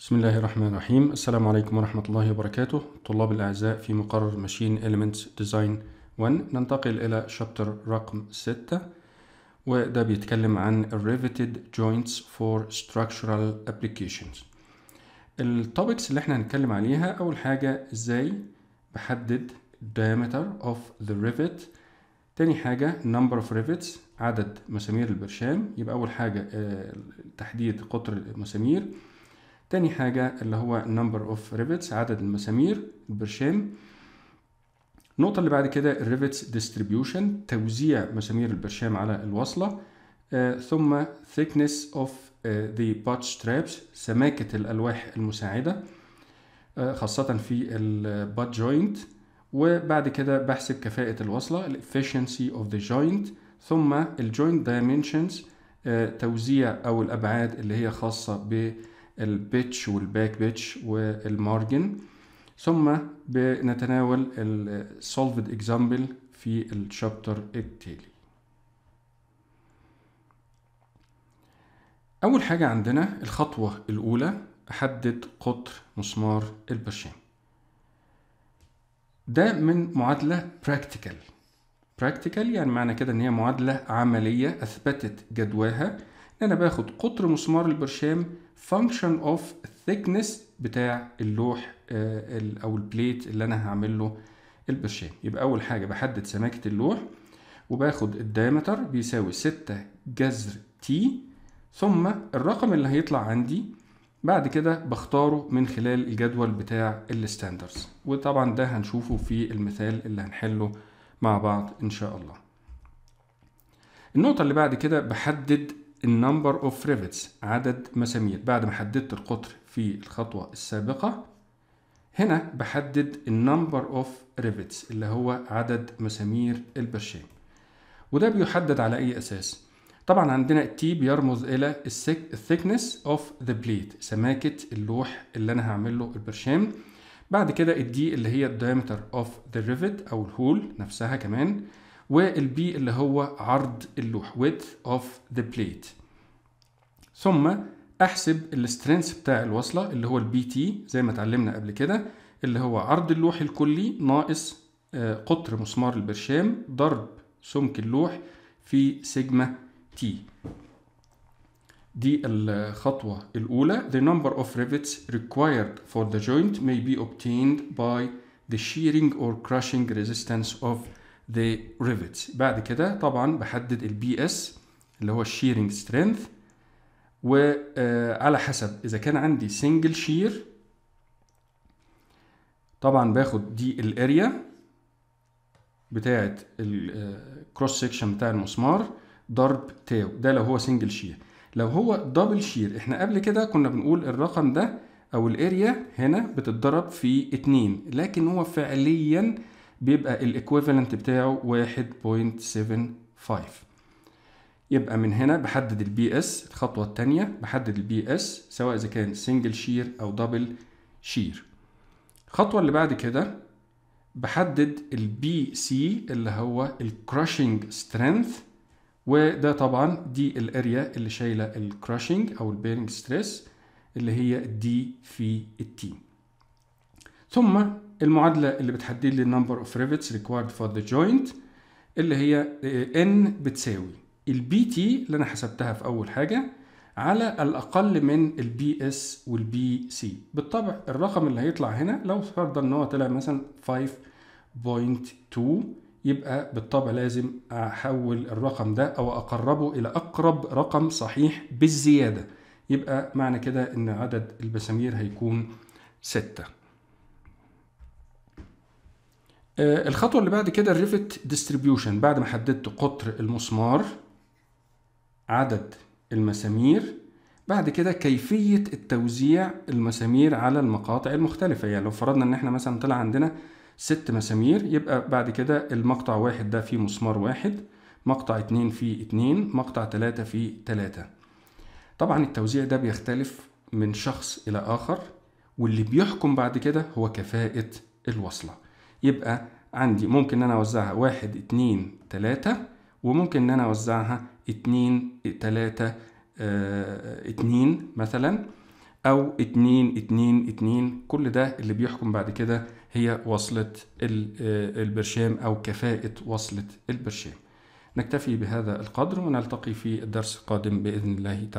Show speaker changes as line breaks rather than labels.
بسم الله الرحمن الرحيم السلام عليكم ورحمة الله وبركاته طلاب الأعزاء في مقرر ماشين Elements Design 1 ننتقل إلى شابتر رقم 6 وده بيتكلم عن Riveted Joints for Structural Applications التوبكس اللي احنا هنتكلم عليها أول حاجة إزاي بحدد diameter of the rivet تاني حاجة number of rivets عدد مسامير البرشام يبقى أول حاجة آه، تحديد قطر المسامير تاني حاجة اللي هو number of rivets عدد المسامير البرشام النقطة اللي بعد كده rivets ديستريبيوشن توزيع مسامير البرشام على الوصلة آه ثم thickness of آه، the butt straps سماكة الألواح المساعدة آه خاصة في البات جوينت وبعد كده بحسب كفاءة الوصلة efficiency of the joint ثم الجوينت dimensions آه توزيع أو الأبعاد اللي هي خاصة بالجوينت البيتش والباك بيتش والمارجن ثم بنتناول السولفد اكزامبل في الشابتر التالي أول حاجة عندنا الخطوة الأولى أحدد قطر مسمار البرشام ده من معادلة براكتيكال براكتيكال يعني معنى كده إن هي معادلة عملية أثبتت جدواها ان انا باخد قطر مسمار البرشام فانكشن اوف الثيكنس بتاع اللوح آه، او البليت اللي انا هعمل له البرشام يبقى اول حاجه بحدد سماكه اللوح وباخد الدايمتر بيساوي 6 جذر تي ثم الرقم اللي هيطلع عندي بعد كده بختاره من خلال الجدول بتاع الستاندرز وطبعا ده هنشوفه في المثال اللي هنحله مع بعض ان شاء الله النقطة اللي بعد كده بحدد النمبر اوف rivets عدد مسامير بعد ما حددت القطر في الخطوة السابقة هنا بحدد النمبر اوف rivets اللي هو عدد مسامير البرشام وده بيحدد على اي اساس طبعا عندنا تي بيرمز الى الثيكنس اوف ذا بليد سماكه اللوح اللي انا هعمل له البرشام بعد كده الدي اللي هي الدايمتر اوف ذا ريفت او الهول نفسها كمان والبي اللي هو عرض اللوح width of the plate ثم احسب السترينث بتاع الوصله اللي هو البي تي زي ما اتعلمنا قبل كده اللي هو عرض اللوح الكلي ناقص آه، قطر مسمار البرشام ضرب سمك اللوح في سيجما تي دي الخطوة الأولى The number of rivets required for the joint may be obtained by the shearing or crushing resistance of the rivets بعد كده طبعا بحدد البي اس اللي هو الشيرنج سترينث وعلى حسب اذا كان عندي سنجل شير طبعا باخد دي الاريا بتاعه الكروس سيكشن بتاع المسمار ضرب تاو ده لو هو سنجل شير لو هو دبل شير احنا قبل كده كنا بنقول الرقم ده او الاريا هنا بتتضرب في اتنين لكن هو فعليا بيبقى الايكويفالنت بتاعه 1.75 يبقى من هنا بحدد البي اس الخطوه الثانيه بحدد البي اس سواء اذا كان سنجل شير او دبل شير الخطوه اللي بعد كده بحدد البي سي اللي هو الكراشنج سترينث وده طبعا دي الاريا اللي شايله الكراشنج او البيرنج ستريس اللي هي دي في التيم ثم المعادله اللي بتحدد لي number of rivets required for the joint اللي هي آه، n بتساوي البي تي اللي انا حسبتها في اول حاجه على الاقل من البي اس والبي سي بالطبع الرقم اللي هيطلع هنا لو فرضا ان هو طلع مثلا 5.2 يبقى بالطبع لازم احول الرقم ده او اقربه الى اقرب رقم صحيح بالزياده يبقى معنى كده ان عدد البسامير هيكون 6 آه، الخطوه اللي بعد كده الريفت ديستريبيوشن بعد ما حددت قطر المسمار عدد المسامير بعد كده كيفيه التوزيع المسامير على المقاطع المختلفه يعني لو فرضنا ان احنا مثلا طلع عندنا ست مسامير يبقى بعد كده المقطع واحد ده فيه مسمار واحد مقطع اتنين فيه اتنين مقطع تلاتة فيه تلاتة طبعا التوزيع ده بيختلف من شخص إلى آخر واللي بيحكم بعد كده هو كفاءة الوصلة يبقى عندي ممكن ان انا اوزعها واحد اتنين تلاتة وممكن ان انا اوزعها اتنين تلاتة آه، اتنين مثلا او اتنين اتنين اتنين كل ده اللي بيحكم بعد كده هي وصلة آه، البرشام او كفاءة وصلة البرشام نكتفي بهذا القدر ونلتقي في الدرس القادم بإذن الله تعالى